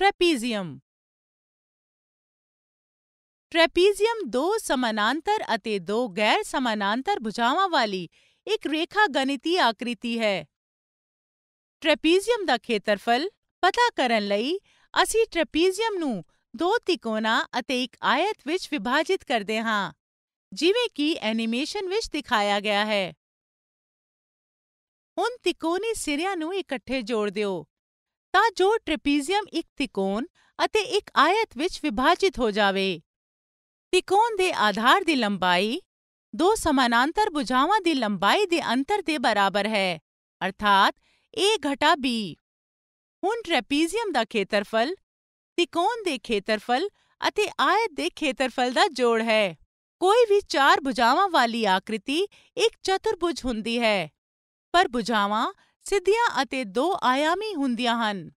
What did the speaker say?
trapezium trapezium दो समानांतर अते दो गैर समानांतर भुजावां वाली एक रेखा गणितीय आकृति है ट्रेपीजियम का खेतरफल पता करन लई असी ट्रेपीजियम नू दो तिकोना अते एक आयत विच विभाजित कर दे हां जिवे कि एनिमेशन विच दिखाया गया है उन तिकोनी सिरिया नू इकट्ठे जोड़ दियो ਤਾਂ ਜੋ ਟ੍ਰੈਪੀਜ਼ੀਅਮ ਇੱਕ ਤਿਕੋਣ ਅਤੇ ਇੱਕ ਆਇਤ ਵਿੱਚ ਵਿਭਾਜਿਤ ਹੋ ਜਾਵੇ ਤਿਕੋਣ ਦੇ ਆਧਾਰ ਦੀ ਲੰਬਾਈ ਦੋ ਸਮਾਨਾਂਤਰ ਭੁਜਾਵਾਂ ਦੀ ਲੰਬਾਈ ਦੇ ਅੰਤਰ ਦੇ ਬਰਾਬਰ ਹੈ ਅਰਥਾਤ a ਘਟਾ b ਹੁਣ ਟ੍ਰੈਪੀਜ਼ੀਅਮ ਦਾ ਖੇਤਰਫਲ ਤਿਕੋਣ ਦੇ ਖੇਤਰਫਲ ਅਤੇ ਆਇਤ ਦੇ ਖੇਤਰਫਲ ਦਾ ਜੋੜ ਹੈ ਕੋਈ ਵੀ ਚਾਰ ਭੁਜਾਵਾਂ ਵਾਲੀ ਆਕ੍ਰਿਤੀ ਇੱਕ ਚਤੁਰਭੁਜ ਹੁੰਦੀ ਹੈ ਪਰ ਭੁਜਾਵਾਂ ਸਿੱਧੀਆਂ ਅਤੇ ਦੋ ਆਯਾਮੀ ਹੁੰਦੀਆਂ ਹਨ